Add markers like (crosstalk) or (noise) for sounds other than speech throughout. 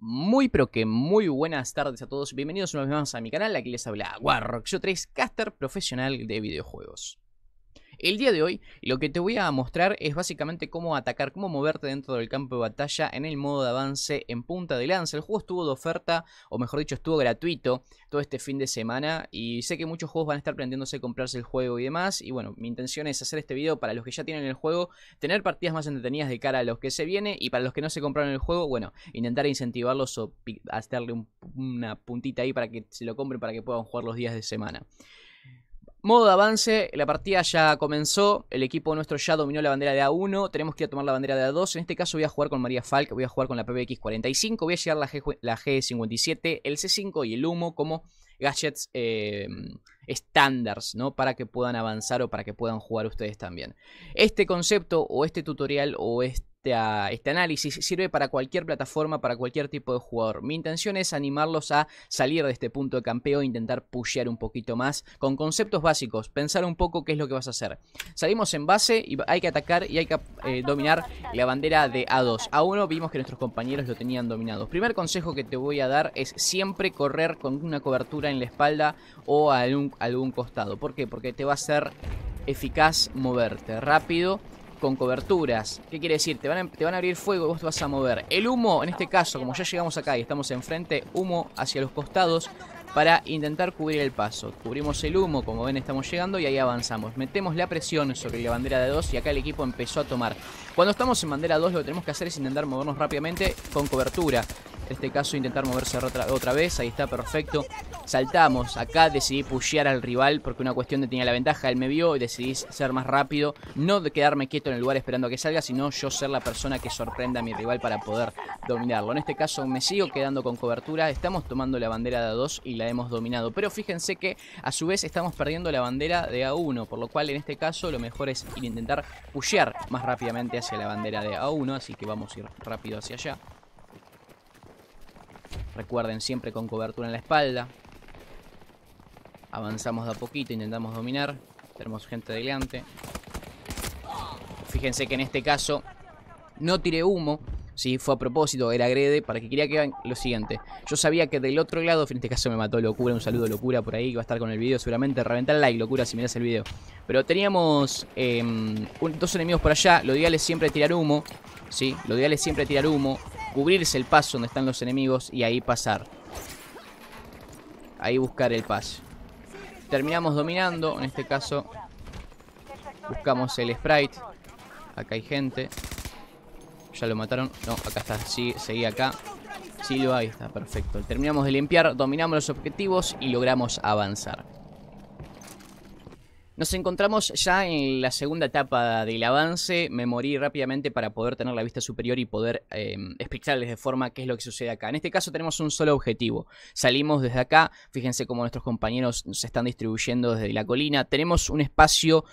Muy pero que muy buenas tardes a todos, bienvenidos una vez más a mi canal, aquí les habla Warrock, yo 3, caster profesional de videojuegos. El día de hoy lo que te voy a mostrar es básicamente cómo atacar, cómo moverte dentro del campo de batalla en el modo de avance en punta de lanza. El juego estuvo de oferta, o mejor dicho, estuvo gratuito todo este fin de semana y sé que muchos juegos van a estar a comprarse el juego y demás. Y bueno, mi intención es hacer este video para los que ya tienen el juego, tener partidas más entretenidas de cara a los que se viene y para los que no se compraron el juego, bueno, intentar incentivarlos o hacerle una puntita ahí para que se lo compren para que puedan jugar los días de semana. Modo de avance, la partida ya comenzó, el equipo nuestro ya dominó la bandera de A1, tenemos que ir a tomar la bandera de A2, en este caso voy a jugar con María Falk, voy a jugar con la PBX45, voy a llevar la, G, la G57, el C5 y el humo como gadgets estándares, em, ¿no? Para que puedan avanzar o para que puedan jugar ustedes también. Este concepto o este tutorial o este este, este análisis sirve para cualquier plataforma, para cualquier tipo de jugador. Mi intención es animarlos a salir de este punto de campeo, e intentar pushear un poquito más con conceptos básicos, pensar un poco qué es lo que vas a hacer. Salimos en base y hay que atacar y hay que eh, dominar la bandera de A2. A1 vimos que nuestros compañeros lo tenían dominado. Primer consejo que te voy a dar es siempre correr con una cobertura en la espalda o a algún, algún costado. ¿Por qué? Porque te va a ser eficaz moverte rápido con coberturas. ¿Qué quiere decir? Te van, a, te van a abrir fuego y vos te vas a mover. El humo, en este caso, como ya llegamos acá y estamos enfrente, humo hacia los costados para intentar cubrir el paso. Cubrimos el humo, como ven estamos llegando y ahí avanzamos. Metemos la presión sobre la bandera de 2 y acá el equipo empezó a tomar. Cuando estamos en bandera 2 lo que tenemos que hacer es intentar movernos rápidamente con cobertura. En este caso intentar moverse otra, vez. Ahí está, perfecto. Saltamos. Acá decidí pushear al rival porque una cuestión de tenía la ventaja. Él me vio y decidí ser más rápido. No de quedarme quieto en el lugar esperando a que salga, sino yo ser la persona que sorprenda a mi rival para poder dominarlo. En este caso me sigo quedando con cobertura. Estamos tomando la bandera de A2 y la hemos dominado. Pero fíjense que a su vez estamos perdiendo la bandera de A1. Por lo cual en este caso lo mejor es intentar pushear más rápidamente hacia la bandera de A1. Así que vamos a ir rápido hacia allá. Recuerden siempre con cobertura en la espalda. Avanzamos de a poquito, intentamos dominar. Tenemos gente delante. Fíjense que en este caso no tiré humo. Sí, fue a propósito, era agrede, para que quería que lo siguiente. Yo sabía que del otro lado, en este caso me mató Locura, un saludo Locura por ahí, que va a estar con el video seguramente. Reventar el like, Locura, si miras el video. Pero teníamos em, dos enemigos por allá, lo ideal es siempre tirar humo, ¿sí? Lo ideal es siempre tirar humo, cubrirse el paso donde están los enemigos y ahí pasar. Ahí buscar el paso. Terminamos dominando, en este caso buscamos el sprite. Acá hay gente. Ya lo mataron. No, acá está, sí, seguí acá. Sí, lo está perfecto. Terminamos de limpiar, dominamos los objetivos y logramos avanzar. Nos encontramos ya en la segunda etapa del avance. Me morí rápidamente para poder tener la vista superior y poder em, explicarles de forma qué es lo que sucede acá. En este caso tenemos un solo objetivo. Salimos desde acá. Fíjense cómo nuestros compañeros se están distribuyendo desde la colina. Tenemos un espacio,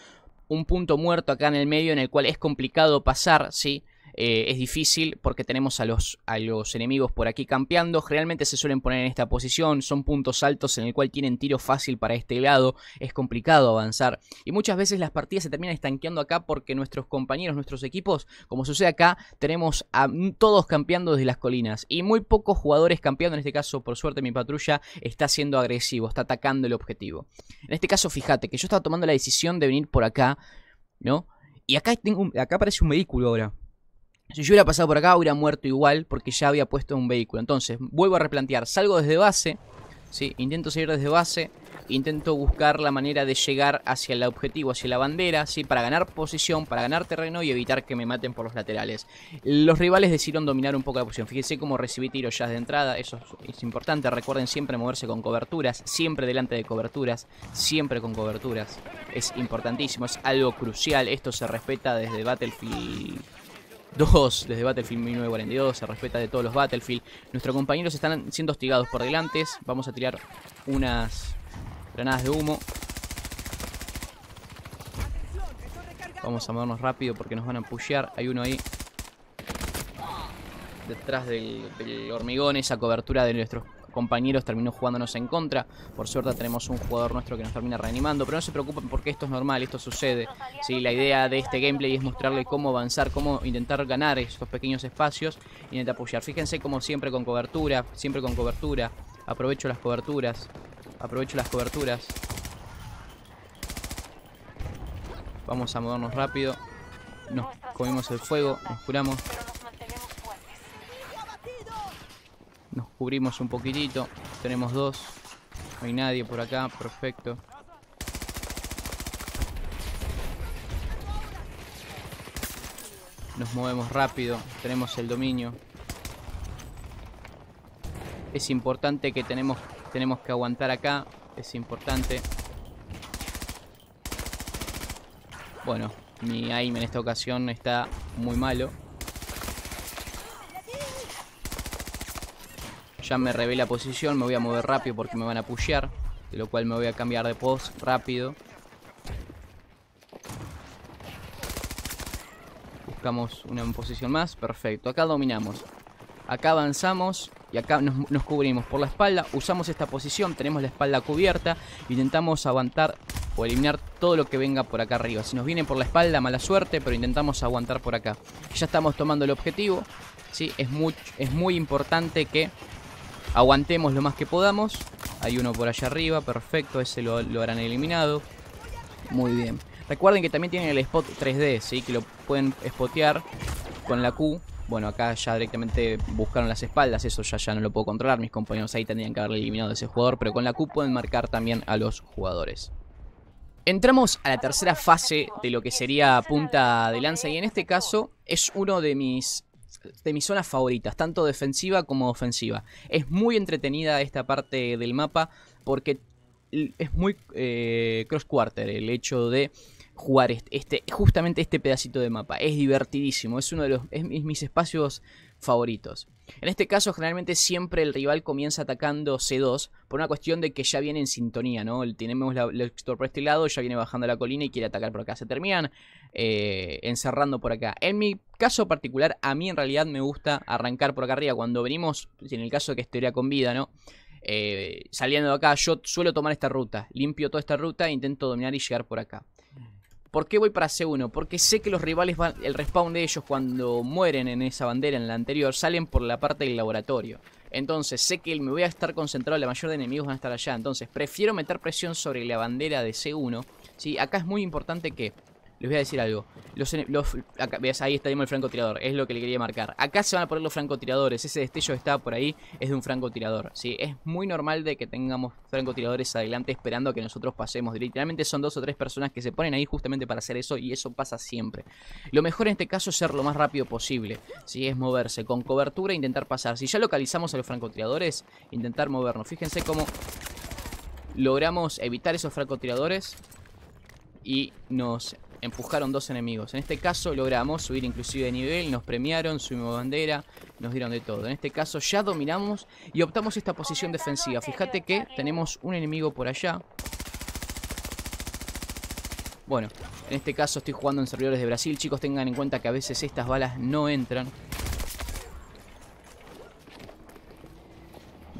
un punto muerto acá en el medio en el cual es complicado pasar, ¿sí? Eh, es difícil porque tenemos a los, a los enemigos por aquí campeando. Realmente se suelen poner en esta posición. Son puntos altos en el cual tienen tiro fácil para este lado. Es complicado avanzar. Y muchas veces las partidas se terminan estanqueando acá porque nuestros compañeros, nuestros equipos, como sucede acá, tenemos a todos campeando desde las colinas. Y muy pocos jugadores campeando. En este caso, por suerte, mi patrulla está siendo agresivo, está atacando el objetivo. En este caso, fíjate que yo estaba tomando la decisión de venir por acá, ¿no? Y acá, tengo acá aparece un vehículo ahora. Si yo hubiera pasado por acá, hubiera muerto igual porque ya había puesto un vehículo. Entonces, vuelvo a replantear. Salgo desde base. ¿sí? Intento salir desde base. Intento buscar la manera de llegar hacia el objetivo, hacia la bandera, ¿sí? para ganar posición, para ganar terreno y evitar que me maten por los laterales. Los rivales decidieron dominar un poco la posición. Fíjense cómo recibí tiros ya de entrada. Eso es importante. Recuerden siempre moverse con coberturas. Siempre delante de coberturas. Siempre con coberturas. Es importantísimo. Es algo crucial. Esto se respeta desde Battlefield Dos desde Battlefield 1942, se respeta de todos los Battlefield. Nuestros compañeros están siendo hostigados por delante. Vamos a tirar unas granadas de humo. Vamos a movernos rápido porque nos van a pushear. Hay uno ahí. Detrás del, del hormigón, esa cobertura de nuestros compañeros terminó jugándonos en contra. Por suerte tenemos un jugador nuestro que nos termina reanimando, pero no se preocupen porque esto es normal, esto sucede. si La idea de este gameplay es mostrarle cómo avanzar, cómo intentar ganar estos pequeños espacios y intentar apoyar. Fíjense como siempre con cobertura, siempre con cobertura. Aprovecho las coberturas, aprovecho las coberturas. Vamos a movernos rápido. Nos comimos el fuego, nos curamos. Cubrimos un poquitito. Tenemos dos. No hay nadie por acá. Perfecto. Nos movemos rápido. Tenemos el dominio. Es importante que tenemos, tenemos que aguantar acá. Es importante. Bueno, mi aim en esta ocasión está muy malo. Ya me revé la posición, me voy a mover rápido porque me van a pushear. De lo cual me voy a cambiar de post rápido. Buscamos una posición más. Perfecto. Acá dominamos. Acá avanzamos y acá nos, cubrimos por la espalda. Usamos esta posición. Tenemos la espalda cubierta. Intentamos aguantar o eliminar todo lo que venga por acá arriba. Si nos viene por la espalda, mala suerte, pero intentamos aguantar por acá. Ya estamos tomando el objetivo. ¿sí? Es, es muy importante que Aguantemos lo más que podamos. Hay uno por allá arriba, perfecto, ese lo, lo eliminado. Muy bien. Recuerden que también tienen el spot 3D, ¿sí? Que lo pueden spotear con la Q. Bueno, acá ya directamente buscaron las espaldas, eso ya, ya no lo puedo controlar. Mis compañeros ahí tendrían que haberle eliminado a ese jugador, pero con la Q pueden marcar también a los jugadores. Entramos a la tercera fase de lo que sería punta de lanza y en este caso es uno de mis de mis zonas favoritas, tanto defensiva como ofensiva. Es muy entretenida esta parte del mapa porque es muy eh, cross-quarter el hecho de jugar este, justamente este pedacito de mapa. Es divertidísimo, es uno de los mis espacios favoritos. En este caso, generalmente siempre el rival comienza atacando C2 por una cuestión de que ya viene en sintonía, ¿no? Tenemos el extor por este lado, ya viene bajando la colina y quiere atacar por acá. Se terminan eh, encerrando por acá. En mi caso particular, a mí en realidad me gusta arrancar por acá arriba. Cuando venimos, en el caso de que estuviera con vida, ¿no? Eh, saliendo de acá, yo suelo tomar esta ruta. Limpio toda esta ruta, e intento dominar y llegar por acá. ¿Por qué voy para C1? Porque sé que los rivales van, el respawn de ellos cuando mueren en esa bandera, en la anterior, salen por la parte del laboratorio. Entonces sé que me voy a estar concentrado, la mayoría de enemigos van a estar allá. Entonces prefiero meter presión sobre la bandera de C1. ¿sí? Acá es muy importante que les voy a decir algo. Ahí está el francotirador. Es lo que le quería marcar. Acá se van a poner los francotiradores. Ese destello que está por ahí es de un francotirador. ¿sí? Es muy normal de que tengamos francotiradores adelante esperando a que nosotros pasemos. Literalmente son dos o tres personas que se ponen ahí justamente para hacer eso y eso pasa siempre. Lo mejor en este caso es ser lo más rápido posible. ¿sí? Es moverse con cobertura e intentar pasar. Si ya localizamos a los francotiradores, intentar movernos. Fíjense cómo logramos evitar esos francotiradores y nos empujaron dos enemigos. En este caso logramos subir inclusive de nivel, nos premiaron, subimos bandera, nos dieron de todo. En este caso ya dominamos y optamos esta posición defensiva. Fíjate que tenemos un enemigo por allá. Bueno, en este caso estoy jugando en servidores de Brasil. Chicos, tengan en cuenta que a veces estas balas no entran.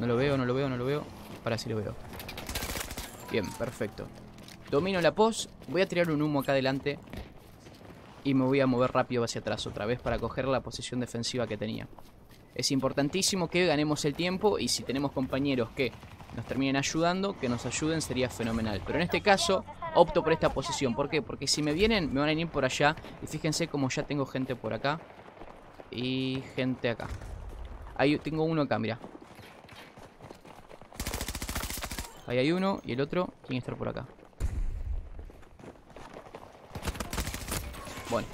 No lo veo, no lo veo, no lo veo. Para si lo veo. Bien, perfecto. Domino la pos. Voy a tirar un humo acá adelante. Y me voy a mover rápido hacia atrás otra vez para coger la posición defensiva que tenía. Es importantísimo que ganemos el tiempo y si tenemos compañeros que nos terminen ayudando, que nos ayuden, sería fenomenal. Pero en este caso, opto por esta posición. ¿Por qué? Porque si me vienen, me van a venir por allá. Y fíjense como ya tengo gente por acá. Y gente acá. Ahí tengo uno acá, mira. Ahí hay uno y el otro tiene que estar por acá. Bueno,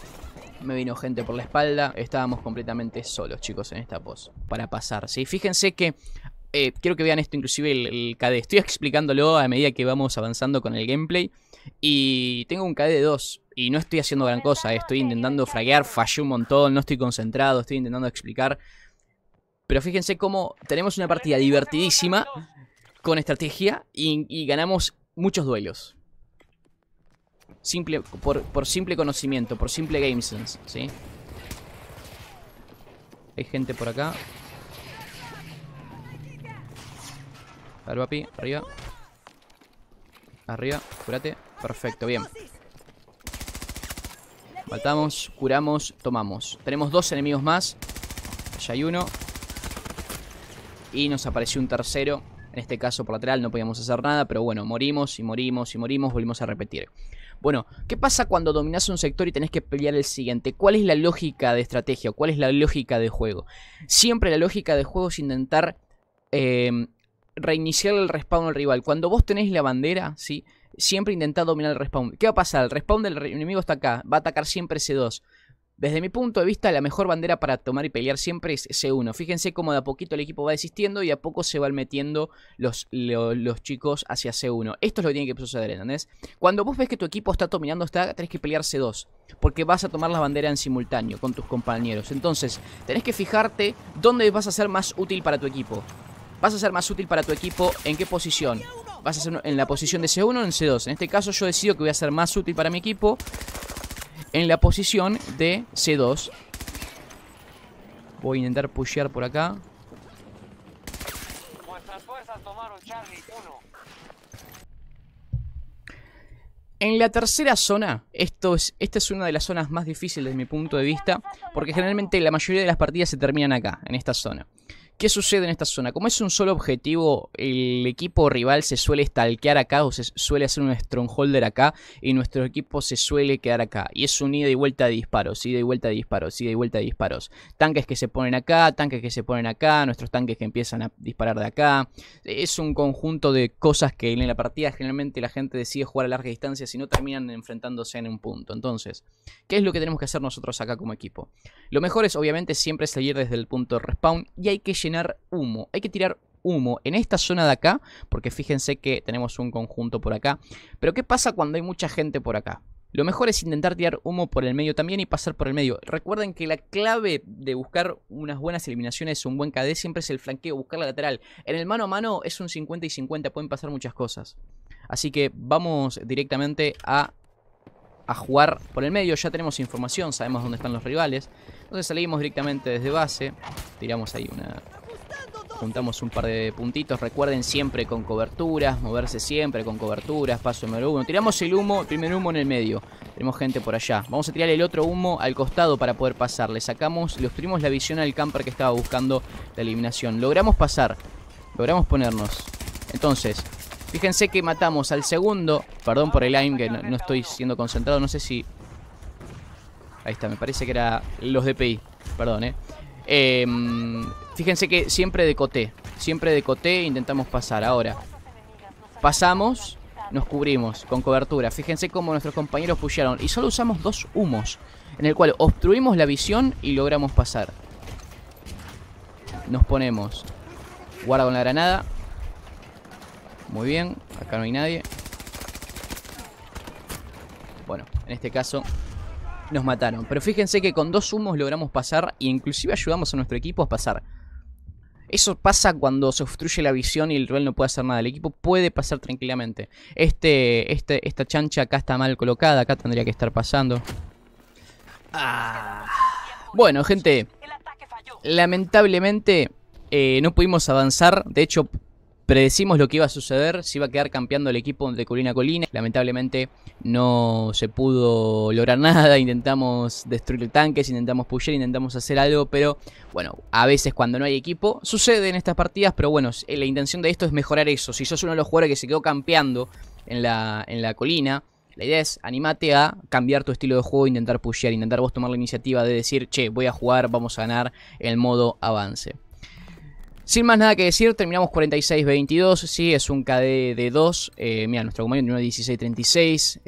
me vino gente por la espalda. Estábamos completamente solos, chicos, en esta pos. Para pasar, ¿sí? Fíjense que... Eh, quiero que vean esto, inclusive el, KD. Estoy explicándolo a medida que vamos avanzando con el gameplay. Y tengo un KD de 2. Y no estoy haciendo gran cosa. Eh. Estoy intentando fraguear. Fallé un montón. No estoy concentrado. Estoy intentando explicar. Pero fíjense cómo tenemos una partida divertidísima. Con estrategia. y ganamos muchos duelos. Simple, por, por simple conocimiento, por simple game sense, ¿sí? Hay gente por acá. A ver, papi, arriba. Arriba, curate. Perfecto, bien. Faltamos, curamos, tomamos. Tenemos dos enemigos más. Allá hay uno. Y nos apareció un tercero. En este caso por lateral no podíamos hacer nada, pero bueno, morimos y morimos y morimos, volvimos a repetir. Bueno, ¿qué pasa cuando dominás un sector y tenés que pelear el siguiente? ¿Cuál es la lógica de estrategia? ¿Cuál es la lógica de juego? Siempre la lógica de juego es intentar em, reiniciar el respawn al rival. Cuando vos tenés la bandera, ¿sí? Siempre intentá dominar el respawn. ¿Qué va a pasar? El respawn del enemigo está acá. Va a atacar siempre ese 2 desde mi punto de vista, la mejor bandera para tomar y pelear siempre es C1. Fíjense cómo de a poquito el equipo va desistiendo y a poco se van metiendo los, chicos hacia C1. Esto es lo que tiene que suceder, ¿entendés? Cuando vos ves que tu equipo está dominando, está, tenés que pelear C2. Porque vas a tomar la bandera en simultáneo con tus compañeros. Entonces, tenés que fijarte dónde vas a ser más útil para tu equipo. Vas a ser más útil para tu equipo en qué posición vas a ser en la posición de C1 o en C2. En este caso yo decido que voy a ser más útil para mi equipo en la posición de C2. Voy a intentar pushear por acá. En la tercera zona, esto es, esta es una de las zonas más difíciles desde mi punto de vista, porque generalmente la mayoría de las partidas se terminan acá, en esta zona. ¿Qué sucede en esta zona? Como es un solo objetivo, el equipo rival se suele stalkear acá o se suele hacer un strongholder acá y nuestro equipo se suele quedar acá. Y es un ida y vuelta de disparos, ida y vuelta de disparos, ida y vuelta de disparos. Tanques que se ponen acá, tanques que se ponen acá, nuestros tanques que empiezan a disparar de acá. Es un conjunto de cosas que en la partida generalmente la gente decide jugar a larga distancia si no terminan enfrentándose en un punto. Entonces, ¿qué es lo que tenemos que hacer nosotros acá como equipo? Lo mejor es obviamente siempre salir desde el punto de respawn y hay que llenar humo. Hay que tirar humo en esta zona de acá, porque fíjense que tenemos un conjunto por acá. Pero ¿qué pasa cuando hay mucha gente por acá? Lo mejor es intentar tirar humo por el medio también y pasar por el medio. Recuerden que la clave de buscar unas buenas eliminaciones, un buen KD, siempre es el flanqueo, buscar la lateral. En el mano a mano es un 50 y 50, pueden pasar muchas cosas. Así que vamos directamente a, a jugar por el medio. Ya tenemos información, sabemos dónde están los rivales. Entonces salimos directamente desde base. Tiramos ahí una... Juntamos un par de puntitos. Recuerden siempre con coberturas. Moverse siempre con coberturas. Paso número uno. Tiramos el humo, primer humo en el medio. Tenemos gente por allá. Vamos a tirar el otro humo al costado para poder pasar. Le sacamos, le obtuvimos la visión al camper que estaba buscando la eliminación. Logramos pasar. Logramos ponernos. Entonces, fíjense que matamos al segundo. Perdón por el aim, que no estoy siendo concentrado. No sé si Ahí está, me parece que era los DPI. Perdón, ¿eh? Em, fíjense que siempre decoté. Siempre decoté intentamos pasar. Ahora, pasamos, nos cubrimos con cobertura. Fíjense cómo nuestros compañeros pusieron Y solo usamos dos humos, en el cual obstruimos la visión y logramos pasar. Nos ponemos. Guarda con la granada. Muy bien, acá no hay nadie. Bueno, en este caso nos mataron. Pero fíjense que con dos humos logramos pasar e inclusive ayudamos a nuestro equipo a pasar. Eso pasa cuando se obstruye la visión y el rival no puede hacer nada. El equipo puede pasar tranquilamente. Este, este, esta chancha acá está mal colocada. Acá tendría que estar pasando. Ah. Bueno, gente. Lamentablemente eh, no pudimos avanzar. De hecho, predecimos lo que iba a suceder, si iba a quedar campeando el equipo de colina a colina. Lamentablemente no se pudo lograr (laughs) nada, intentamos destruir tanques, intentamos pusher, intentamos hacer algo, pero bueno, a veces cuando no hay equipo sucede en estas partidas, pero bueno, eh, la intención de esto es mejorar eso. Si sos uno de los jugadores que se quedó campeando en la, en la colina, la idea es animate a cambiar tu estilo de juego, intentar pushear, intentar vos tomar la iniciativa de decir, che, voy a jugar, vamos a ganar el modo avance. Sin más nada que decir, terminamos 46-22. Sí, es un KD de 2. Eh, mira, nuestro compañero tiene 16-36,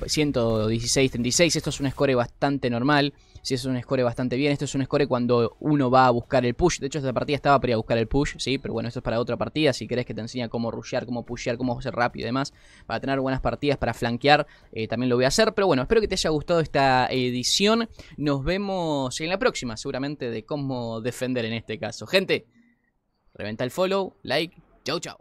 116-36. Esto es un score bastante normal. Sí, es un score bastante bien. Esto es un score cuando uno va a buscar el push. De hecho, esta partida estaba para ir a buscar el push, sí, pero bueno, esto es para otra partida. Si querés que te enseñe cómo rushear, cómo pushear, cómo hacer rápido y demás, para tener buenas partidas, para flanquear, eh, también lo voy a hacer. Pero bueno, espero que te haya gustado esta edición. Nos vemos en la próxima, seguramente, de cómo defender en este caso. Gente. Reventa el follow, like, chau chau.